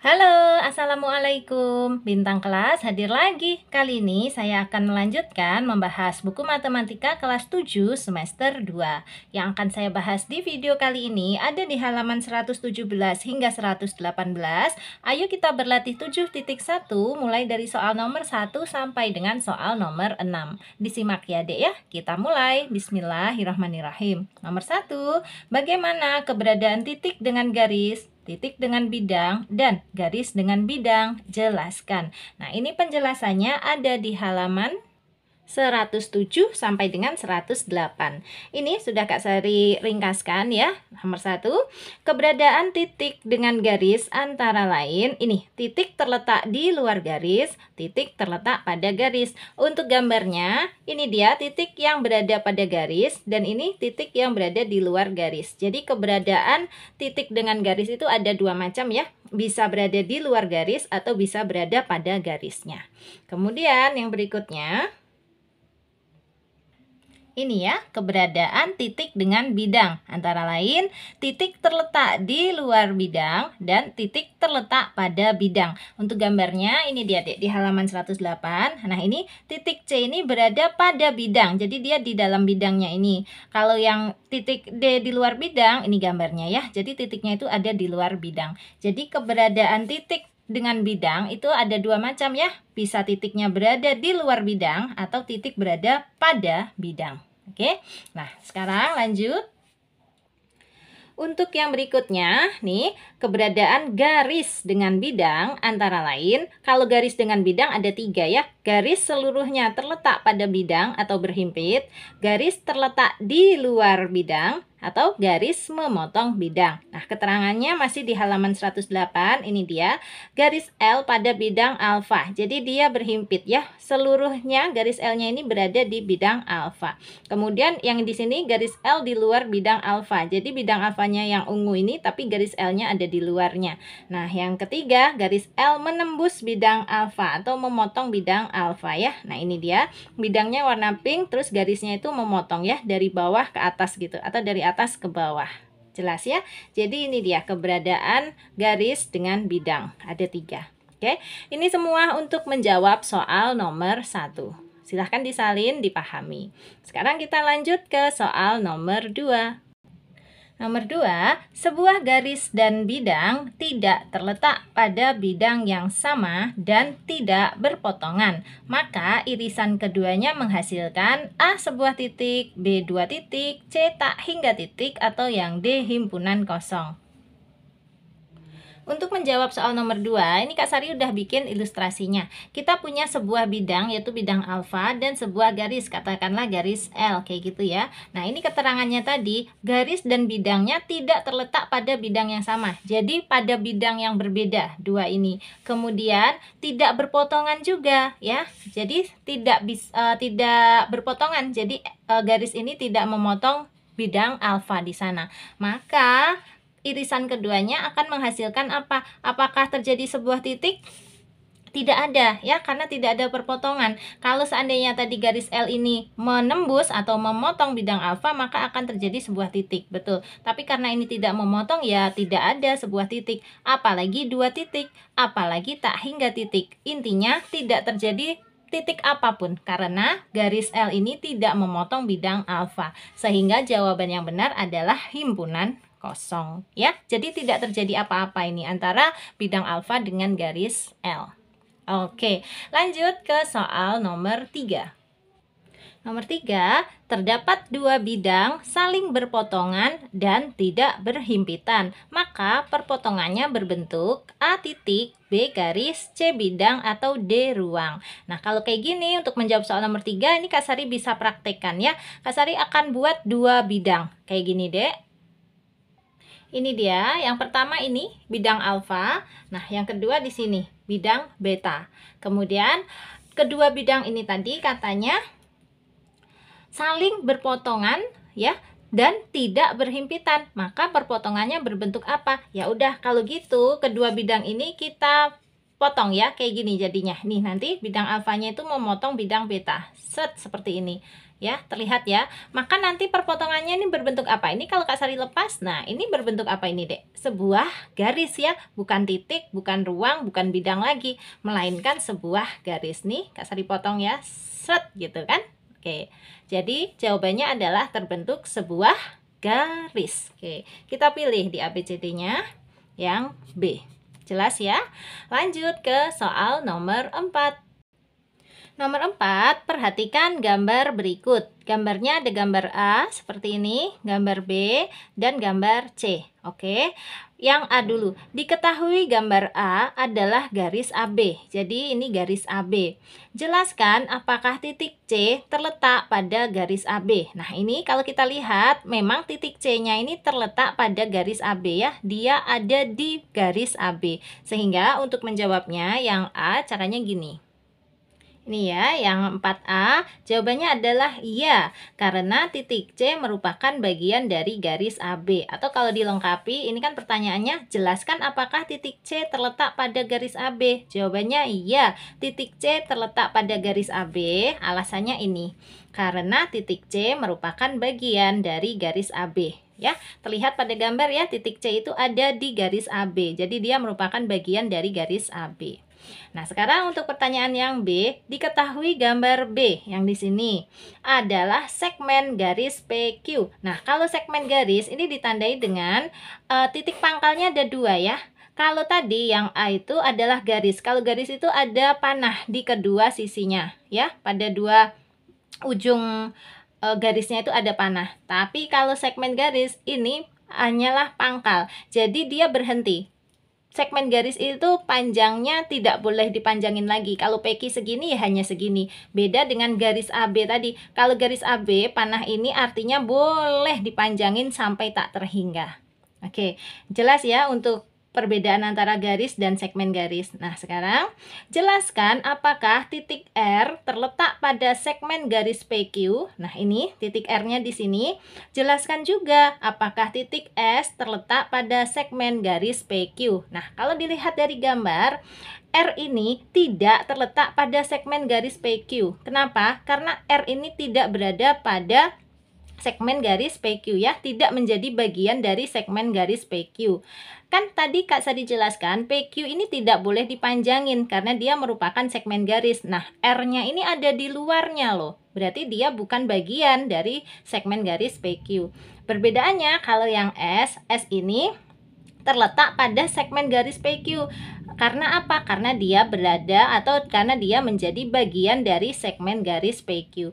Halo, Assalamualaikum. Bintang kelas hadir lagi. Kali ini saya akan melanjutkan membahas buku matematika kelas 7 semester 2. Yang akan saya bahas di video kali ini ada di halaman 117 hingga 118. Ayo kita berlatih 7.1 mulai dari soal nomor 1 sampai dengan soal nomor 6. Disimak ya dek ya. Kita mulai. Bismillahirrahmanirrahim. Nomor 1. Bagaimana keberadaan titik dengan garis? titik dengan bidang, dan garis dengan bidang. Jelaskan. Nah, ini penjelasannya ada di halaman 107 sampai dengan 108. Ini sudah Kak Sari ringkaskan ya. Nomor satu keberadaan titik dengan garis antara lain ini titik terletak di luar garis, titik terletak pada garis. Untuk gambarnya, ini dia titik yang berada pada garis dan ini titik yang berada di luar garis. Jadi keberadaan titik dengan garis itu ada dua macam ya. Bisa berada di luar garis atau bisa berada pada garisnya. Kemudian yang berikutnya ini ya, keberadaan titik dengan bidang. Antara lain, titik terletak di luar bidang dan titik terletak pada bidang. Untuk gambarnya, ini dia di, di halaman 108. Nah, ini titik C ini berada pada bidang. Jadi dia di dalam bidangnya ini. Kalau yang titik D di luar bidang, ini gambarnya ya. Jadi titiknya itu ada di luar bidang. Jadi keberadaan titik dengan bidang itu ada dua macam ya, bisa titiknya berada di luar bidang atau titik berada pada bidang. Oke, nah sekarang lanjut. Untuk yang berikutnya, nih, keberadaan garis dengan bidang antara lain, kalau garis dengan bidang ada tiga ya, garis seluruhnya terletak pada bidang atau berhimpit, garis terletak di luar bidang, atau garis memotong bidang. Nah, keterangannya masih di halaman 108, ini dia, garis L pada bidang alfa. Jadi dia berhimpit ya, seluruhnya garis L-nya ini berada di bidang alfa. Kemudian yang di sini garis L di luar bidang alfa. Jadi bidang alfanya yang ungu ini tapi garis L-nya ada di luarnya. Nah, yang ketiga, garis L menembus bidang alfa atau memotong bidang alfa ya. Nah, ini dia, bidangnya warna pink terus garisnya itu memotong ya dari bawah ke atas gitu atau dari atas ke bawah. Jelas ya? Jadi ini dia keberadaan garis dengan bidang. Ada tiga. Oke, ini semua untuk menjawab soal nomor satu. Silahkan disalin, dipahami. Sekarang kita lanjut ke soal nomor dua. Nomor dua, sebuah garis dan bidang tidak terletak pada bidang yang sama dan tidak berpotongan. Maka irisan keduanya menghasilkan A sebuah titik, B dua titik, C tak hingga titik atau yang D himpunan kosong. Untuk menjawab soal nomor 2, ini Kak Sari udah bikin ilustrasinya. Kita punya sebuah bidang yaitu bidang alfa dan sebuah garis, katakanlah garis L kayak gitu ya. Nah, ini keterangannya tadi, garis dan bidangnya tidak terletak pada bidang yang sama. Jadi pada bidang yang berbeda dua ini. Kemudian tidak berpotongan juga ya. Jadi tidak bis, uh, tidak berpotongan. Jadi uh, garis ini tidak memotong bidang alfa di sana. Maka irisan keduanya akan menghasilkan apa? Apakah terjadi sebuah titik? tidak ada ya karena tidak ada perpotongan. Kalau seandainya tadi garis L ini menembus atau memotong bidang alfa maka akan terjadi sebuah titik. Betul. Tapi karena ini tidak memotong ya tidak ada sebuah titik, apalagi dua titik, apalagi tak hingga titik. Intinya tidak terjadi titik apapun karena garis L ini tidak memotong bidang alfa. Sehingga jawaban yang benar adalah himpunan kosong ya. Jadi tidak terjadi apa-apa ini antara bidang alfa dengan garis L. Oke, lanjut ke soal nomor tiga Nomor tiga terdapat dua bidang saling berpotongan dan tidak berhimpitan. Maka perpotongannya berbentuk A titik B garis C bidang atau D ruang. Nah, kalau kayak gini untuk menjawab soal nomor tiga ini Kasari bisa praktekkan ya. Kasari akan buat dua bidang kayak gini, deh, ini dia, yang pertama ini bidang alfa. Nah, yang kedua di sini bidang beta. Kemudian kedua bidang ini tadi katanya saling berpotongan ya dan tidak berhimpitan. Maka perpotongannya berbentuk apa? Ya udah kalau gitu kedua bidang ini kita potong ya kayak gini jadinya nih nanti bidang alfanya itu memotong bidang beta set seperti ini ya terlihat ya maka nanti perpotongannya ini berbentuk apa ini kalau Kak Sari lepas nah ini berbentuk apa ini dek sebuah garis ya bukan titik bukan ruang bukan bidang lagi melainkan sebuah garis nih Kak Sari potong ya set gitu kan Oke jadi jawabannya adalah terbentuk sebuah garis Oke kita pilih di ABCD nya yang B Jelas ya? Lanjut ke soal nomor 4. Nomor 4, perhatikan gambar berikut. Gambarnya ada gambar A seperti ini, gambar B, dan gambar C. Oke, yang A dulu. Diketahui gambar A adalah garis AB. Jadi ini garis AB. Jelaskan apakah titik C terletak pada garis AB. Nah, ini kalau kita lihat memang titik C-nya ini terletak pada garis AB ya. Dia ada di garis AB. Sehingga untuk menjawabnya yang A caranya gini. Ini ya, yang 4A, jawabannya adalah iya, karena titik C merupakan bagian dari garis AB. Atau kalau dilengkapi, ini kan pertanyaannya, jelaskan apakah titik C terletak pada garis AB? Jawabannya iya, titik C terletak pada garis AB, alasannya ini. Karena titik C merupakan bagian dari garis AB ya. Terlihat pada gambar ya titik C itu ada di garis AB. Jadi dia merupakan bagian dari garis AB. Nah, sekarang untuk pertanyaan yang B, diketahui gambar B yang di sini adalah segmen garis PQ. Nah, kalau segmen garis ini ditandai dengan uh, titik pangkalnya ada dua ya. Kalau tadi yang A itu adalah garis. Kalau garis itu ada panah di kedua sisinya ya, pada dua ujung e, garisnya itu ada panah. Tapi kalau segmen garis ini hanyalah pangkal. Jadi dia berhenti segmen garis itu panjangnya tidak boleh dipanjangin lagi. Kalau peki segini ya hanya segini. Beda dengan garis AB tadi. Kalau garis AB panah ini artinya boleh dipanjangin sampai tak terhingga. Oke, jelas ya untuk perbedaan antara garis dan segmen garis. Nah, sekarang jelaskan apakah titik R terletak pada segmen garis PQ. Nah, ini titik R-nya di sini. Jelaskan juga apakah titik S terletak pada segmen garis PQ. Nah, kalau dilihat dari gambar, R ini tidak terletak pada segmen garis PQ. Kenapa? Karena R ini tidak berada pada segmen garis PQ ya, tidak menjadi bagian dari segmen garis PQ. Kan tadi Kak Sari jelaskan, PQ ini tidak boleh dipanjangin karena dia merupakan segmen garis. Nah, R-nya ini ada di luarnya loh. Berarti dia bukan bagian dari segmen garis PQ. Perbedaannya kalau yang S, S ini terletak pada segmen garis PQ. Karena apa? Karena dia berada atau karena dia menjadi bagian dari segmen garis PQ.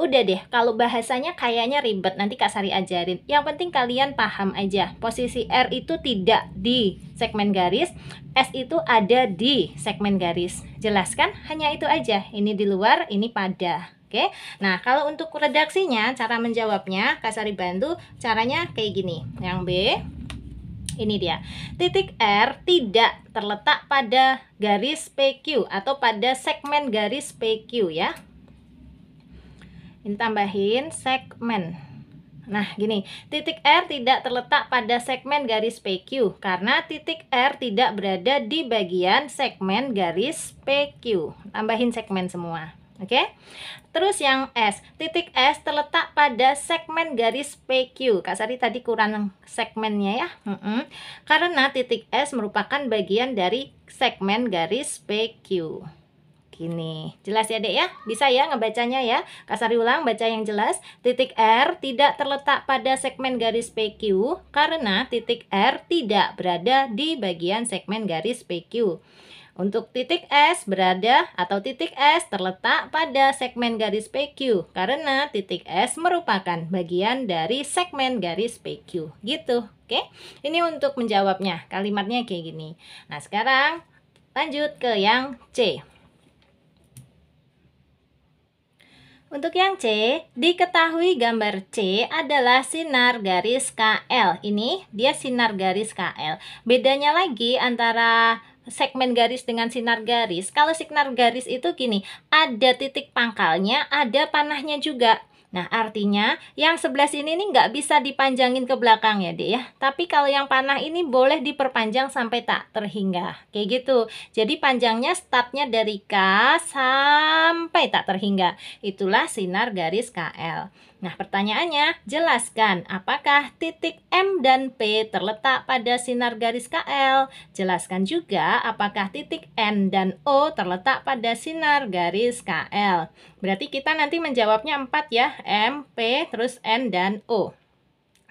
Udah deh, kalau bahasanya kayaknya ribet, nanti Kak Sari ajarin. Yang penting kalian paham aja, posisi R itu tidak di segmen garis, S itu ada di segmen garis. Jelaskan, Hanya itu aja, ini di luar, ini pada. Oke, nah kalau untuk redaksinya, cara menjawabnya, Kak Sari bantu, caranya kayak gini. Yang B, ini dia. Titik R tidak terletak pada garis PQ atau pada segmen garis PQ ya ini tambahin segmen Nah, gini, titik R tidak terletak pada segmen garis PQ karena titik R tidak berada di bagian segmen garis PQ. Tambahin segmen semua. Oke. Okay? Terus yang S, titik S terletak pada segmen garis PQ. Kak Sari tadi kurang segmennya ya. Mm -mm. Karena titik S merupakan bagian dari segmen garis PQ gini. Jelas ya dek ya? Bisa ya ngebacanya ya? Kasari ulang, baca yang jelas. Titik R tidak terletak pada segmen garis PQ karena titik R tidak berada di bagian segmen garis PQ. Untuk titik S berada atau titik S terletak pada segmen garis PQ karena titik S merupakan bagian dari segmen garis PQ. Gitu, oke? Ini untuk menjawabnya, kalimatnya kayak gini. Nah, sekarang lanjut ke yang C. Untuk yang C, diketahui gambar C adalah sinar garis KL. Ini dia sinar garis KL. Bedanya lagi antara segmen garis dengan sinar garis. Kalau sinar garis itu gini, ada titik pangkalnya, ada panahnya juga. Nah, artinya yang sebelah sini nih nggak bisa dipanjangin ke belakang ya, deh ya. Tapi kalau yang panah ini boleh diperpanjang sampai tak terhingga. Kayak gitu. Jadi panjangnya startnya dari K sampai tak terhingga. Itulah sinar garis KL. Nah, pertanyaannya, jelaskan apakah titik M dan P terletak pada sinar garis KL? Jelaskan juga apakah titik N dan O terletak pada sinar garis KL. Berarti kita nanti menjawabnya 4 ya, M, P, terus N dan O.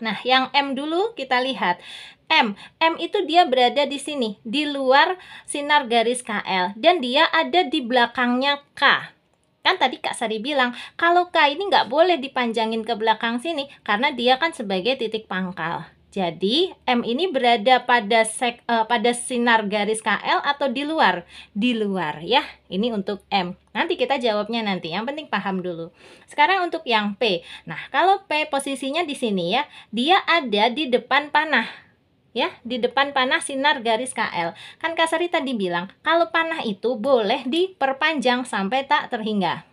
Nah, yang M dulu kita lihat. M. M itu dia berada di sini, di luar sinar garis KL. Dan dia ada di belakangnya K. Kan tadi Kak Sari bilang, kalau K ini nggak boleh dipanjangin ke belakang sini karena dia kan sebagai titik pangkal. Jadi M ini berada pada sek, uh, pada sinar garis KL atau di luar? Di luar ya. Ini untuk M. Nanti kita jawabnya nanti. Yang penting paham dulu. Sekarang untuk yang P. Nah, kalau P posisinya di sini ya, dia ada di depan panah ya di depan panah sinar garis KL. Kan Kasari tadi bilang kalau panah itu boleh diperpanjang sampai tak terhingga.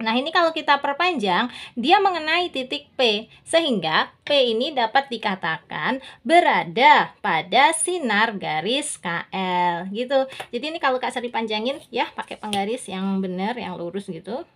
Nah ini kalau kita perpanjang dia mengenai titik P sehingga P ini dapat dikatakan berada pada sinar garis KL gitu. Jadi ini kalau Kak Sari panjangin ya pakai penggaris yang benar yang lurus gitu.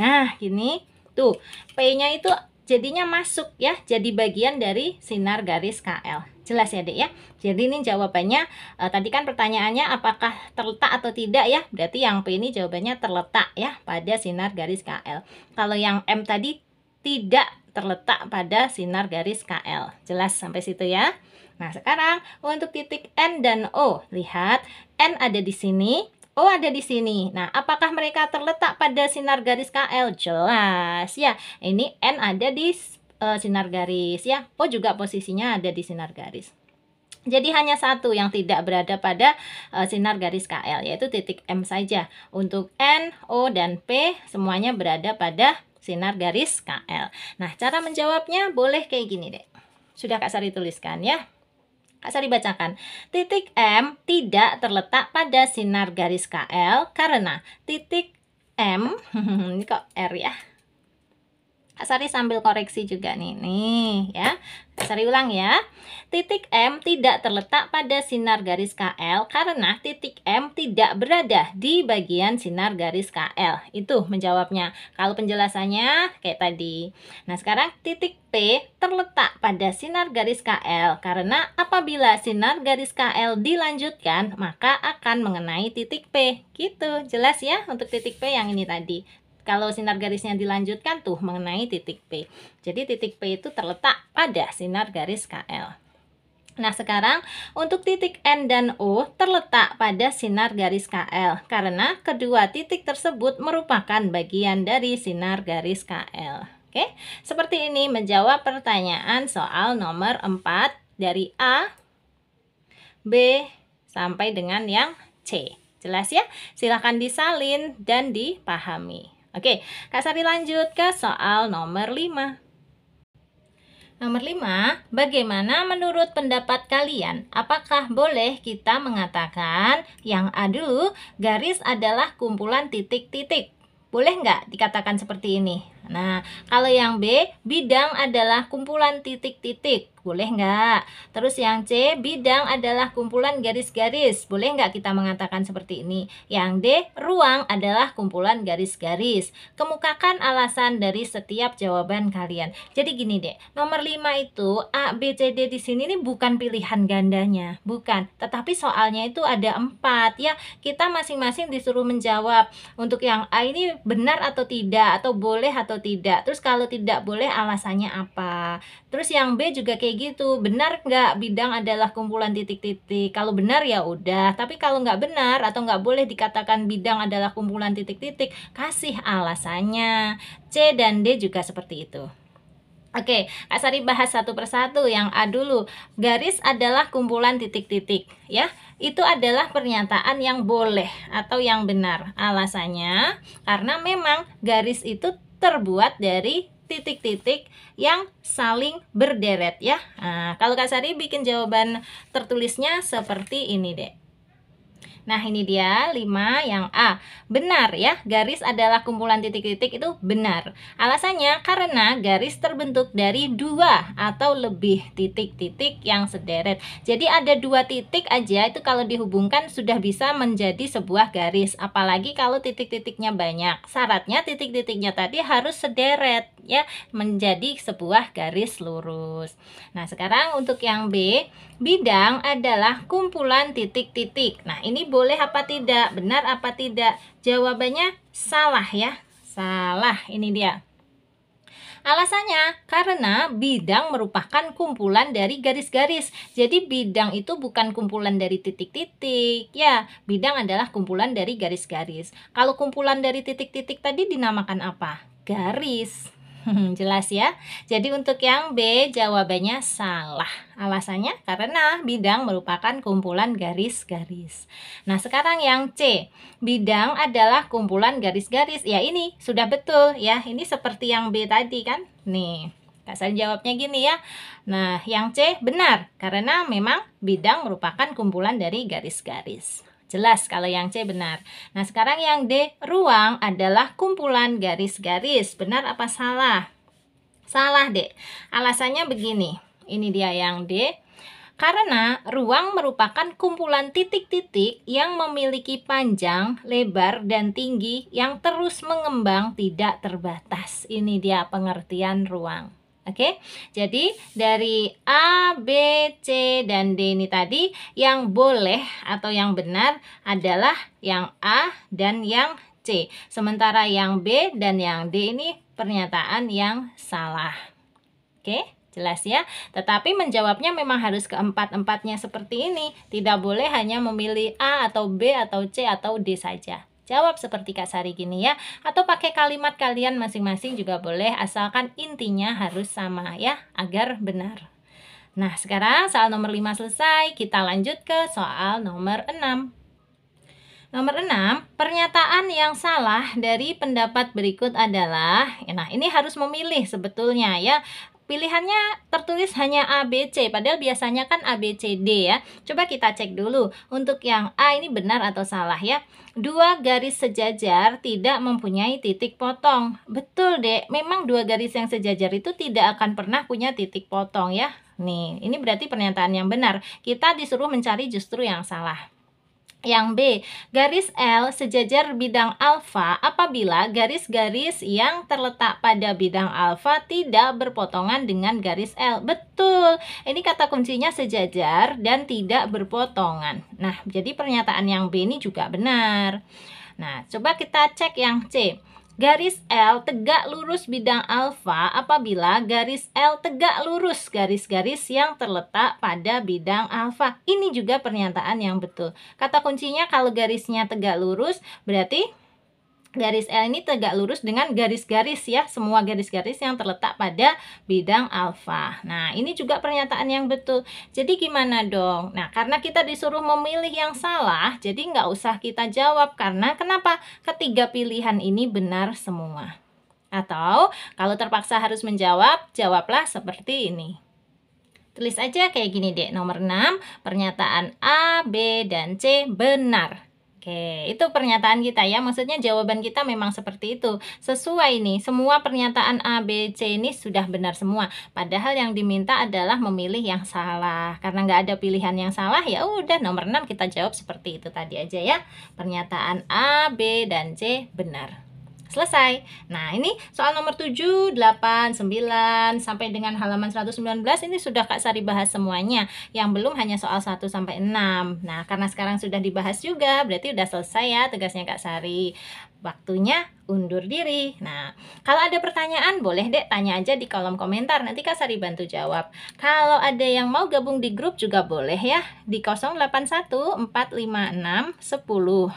Nah gini tuh P-nya itu jadinya masuk ya, jadi bagian dari sinar garis KL. Jelas ya, Dek ya. Jadi ini jawabannya e, tadi kan pertanyaannya apakah terletak atau tidak ya? Berarti yang P ini jawabannya terletak ya pada sinar garis KL. Kalau yang M tadi tidak terletak pada sinar garis KL. Jelas sampai situ ya. Nah, sekarang untuk titik N dan O, lihat N ada di sini, Oh, ada di sini. Nah, apakah mereka terletak pada sinar garis KL? Jelas ya. Ini N ada di uh, sinar garis ya. O oh, juga posisinya ada di sinar garis. Jadi hanya satu yang tidak berada pada uh, sinar garis KL yaitu titik M saja. Untuk N, O dan P semuanya berada pada sinar garis KL. Nah, cara menjawabnya boleh kayak gini deh. Sudah Kak Sari tuliskan ya. Saya dibacakan. Titik M tidak terletak pada sinar garis KL karena titik M, ini kok R ya, Ah, Sari sambil koreksi juga nih, nih ya. Sari ulang ya. Titik M tidak terletak pada sinar garis KL karena titik M tidak berada di bagian sinar garis KL. Itu menjawabnya. Kalau penjelasannya kayak tadi. Nah, sekarang titik P terletak pada sinar garis KL karena apabila sinar garis KL dilanjutkan, maka akan mengenai titik P. Gitu. Jelas ya untuk titik P yang ini tadi kalau sinar garisnya dilanjutkan tuh mengenai titik P. Jadi titik P itu terletak pada sinar garis KL. Nah, sekarang untuk titik N dan O terletak pada sinar garis KL karena kedua titik tersebut merupakan bagian dari sinar garis KL. Oke, seperti ini menjawab pertanyaan soal nomor 4 dari A, B, sampai dengan yang C. Jelas ya? Silahkan disalin dan dipahami. Oke, Kak Sari lanjut ke soal nomor 5. Nomor 5, bagaimana menurut pendapat kalian? Apakah boleh kita mengatakan yang A dulu, garis adalah kumpulan titik-titik? Boleh nggak dikatakan seperti ini? Nah, kalau yang B, bidang adalah kumpulan titik-titik. Boleh nggak? Terus yang C, bidang adalah kumpulan garis-garis. Boleh nggak kita mengatakan seperti ini? Yang D, ruang adalah kumpulan garis-garis. Kemukakan alasan dari setiap jawaban kalian. Jadi gini deh, nomor 5 itu A, B, C, D di sini ini bukan pilihan gandanya. Bukan, tetapi soalnya itu ada empat ya. Kita masing-masing disuruh menjawab. Untuk yang A ini benar atau tidak, atau boleh atau atau tidak terus kalau tidak boleh alasannya apa terus yang B juga kayak gitu benar nggak bidang adalah kumpulan titik-titik kalau benar ya udah tapi kalau nggak benar atau nggak boleh dikatakan bidang adalah kumpulan titik-titik kasih alasannya C dan D juga seperti itu Oke, Kak Sari bahas satu persatu. Yang A dulu, garis adalah kumpulan titik-titik, ya. Itu adalah pernyataan yang boleh atau yang benar. Alasannya karena memang garis itu terbuat dari titik-titik yang saling berderet ya. Nah, kalau Kak Sari bikin jawaban tertulisnya seperti ini deh. Nah, ini dia 5 yang A. Benar ya, garis adalah kumpulan titik-titik itu benar. Alasannya karena garis terbentuk dari dua atau lebih titik-titik yang sederet. Jadi ada dua titik aja itu kalau dihubungkan sudah bisa menjadi sebuah garis. Apalagi kalau titik-titiknya banyak. Syaratnya titik-titiknya tadi harus sederet ya menjadi sebuah garis lurus. Nah, sekarang untuk yang B, bidang adalah kumpulan titik-titik. Nah, ini boleh apa tidak? Benar apa tidak? Jawabannya salah ya. Salah, ini dia. Alasannya karena bidang merupakan kumpulan dari garis-garis. Jadi bidang itu bukan kumpulan dari titik-titik. Ya, bidang adalah kumpulan dari garis-garis. Kalau kumpulan dari titik-titik tadi dinamakan apa? Garis. Hmm, jelas ya. Jadi untuk yang B jawabannya salah. Alasannya karena bidang merupakan kumpulan garis-garis. Nah, sekarang yang C. Bidang adalah kumpulan garis-garis. Ya ini sudah betul ya. Ini seperti yang B tadi kan? Nih. kasan jawabnya gini ya. Nah, yang C benar karena memang bidang merupakan kumpulan dari garis-garis. Jelas kalau yang C benar. Nah, sekarang yang D, ruang adalah kumpulan garis-garis. Benar apa salah? Salah, D. Alasannya begini. Ini dia yang D. Karena ruang merupakan kumpulan titik-titik yang memiliki panjang, lebar, dan tinggi yang terus mengembang tidak terbatas. Ini dia pengertian ruang. Oke, okay? jadi dari A, B, C, dan D ini tadi yang boleh atau yang benar adalah yang A dan yang C. Sementara yang B dan yang D ini pernyataan yang salah. Oke, okay? jelas ya. Tetapi menjawabnya memang harus keempat-empatnya seperti ini. Tidak boleh hanya memilih A atau B atau C atau D saja. Jawab seperti Kak Sari gini ya. Atau pakai kalimat kalian masing-masing juga boleh asalkan intinya harus sama ya agar benar. Nah, sekarang soal nomor 5 selesai, kita lanjut ke soal nomor 6. Nomor 6, pernyataan yang salah dari pendapat berikut adalah Nah, ini harus memilih sebetulnya ya Pilihannya tertulis hanya A, B, C, padahal biasanya kan A, B, C, D ya. Coba kita cek dulu untuk yang A ini benar atau salah ya. Dua garis sejajar tidak mempunyai titik potong. Betul deh, memang dua garis yang sejajar itu tidak akan pernah punya titik potong ya. Nih, ini berarti pernyataan yang benar. Kita disuruh mencari justru yang salah. Yang B, garis L sejajar bidang alfa apabila garis-garis yang terletak pada bidang alfa tidak berpotongan dengan garis L. Betul. Ini kata kuncinya sejajar dan tidak berpotongan. Nah, jadi pernyataan yang B ini juga benar. Nah, coba kita cek yang C. Garis L tegak lurus bidang alfa apabila garis L tegak lurus garis-garis yang terletak pada bidang alfa. Ini juga pernyataan yang betul. Kata kuncinya kalau garisnya tegak lurus berarti garis L ini tegak lurus dengan garis-garis ya, semua garis-garis yang terletak pada bidang alfa. Nah, ini juga pernyataan yang betul. Jadi gimana dong? Nah, karena kita disuruh memilih yang salah, jadi nggak usah kita jawab. Karena kenapa? Ketiga pilihan ini benar semua. Atau kalau terpaksa harus menjawab, jawablah seperti ini. Tulis aja kayak gini deh, nomor 6, pernyataan A, B, dan C benar. Oke, itu pernyataan kita ya. Maksudnya jawaban kita memang seperti itu. Sesuai nih, semua pernyataan A, B, C ini sudah benar semua. Padahal yang diminta adalah memilih yang salah. Karena nggak ada pilihan yang salah, ya udah nomor 6 kita jawab seperti itu tadi aja ya. Pernyataan A, B, dan C benar. Selesai. Nah, ini soal nomor 7, 8, 9 sampai dengan halaman 119 ini sudah Kak Sari bahas semuanya. Yang belum hanya soal 1 sampai 6. Nah, karena sekarang sudah dibahas juga, berarti sudah selesai ya tugasnya Kak Sari. Waktunya undur diri. Nah, kalau ada pertanyaan boleh dek tanya aja di kolom komentar. Nanti Kak Sari bantu jawab. Kalau ada yang mau gabung di grup juga boleh ya di 081456109870.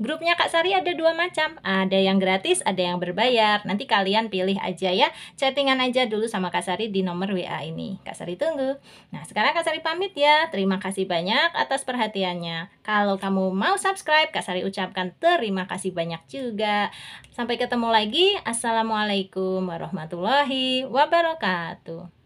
Grupnya Kak Sari ada dua macam. Ada yang gratis, ada yang berbayar. Nanti kalian pilih aja ya. Chattingan aja dulu sama Kak Sari di nomor WA ini. Kak Sari tunggu. Nah, sekarang Kak Sari pamit ya. Terima kasih banyak atas perhatiannya. Kalau kamu mau subscribe, Kak Sari ucapkan Terima kasih banyak juga. Sampai ketemu lagi. Assalamualaikum warahmatullahi wabarakatuh.